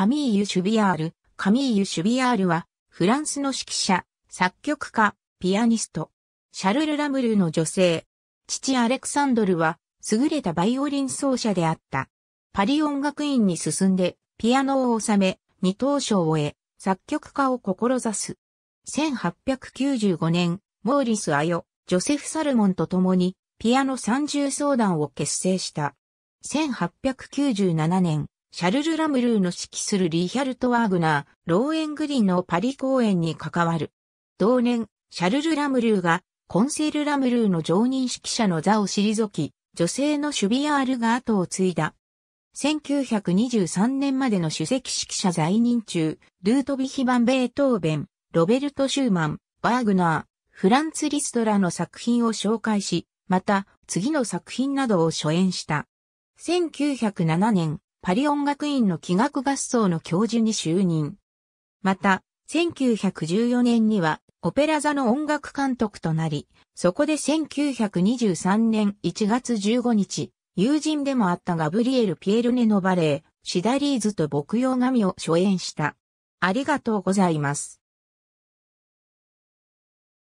カミーユ・シュビアール。カミーユ・シュビアールは、フランスの指揮者、作曲家、ピアニスト。シャルル・ラムルーの女性。父アレクサンドルは、優れたバイオリン奏者であった。パリ音楽院に進んで、ピアノを収め、二等賞を得、作曲家を志す。1895年、モーリス・アヨ、ジョセフ・サルモンと共に、ピアノ三重相談を結成した。1897年、シャルル・ラムルーの指揮するリヒャルト・ワーグナー、ローエングリンのパリ公演に関わる。同年、シャルル・ラムルーがコンセール・ラムルーの常任指揮者の座を退き、女性のシュビアールが後を継いだ。1923年までの首席指揮者在任中、ルートビヒ・バン・ベートーベン、ロベルト・シューマン、バーグナー、フランツ・リストラの作品を紹介し、また、次の作品などを初演した。1907年、パリ音楽院の器楽合奏の教授に就任。また、1914年にはオペラ座の音楽監督となり、そこで1923年1月15日、友人でもあったガブリエル・ピエルネのバレエ、シダリーズと牧羊神を初演した。ありがとうございます。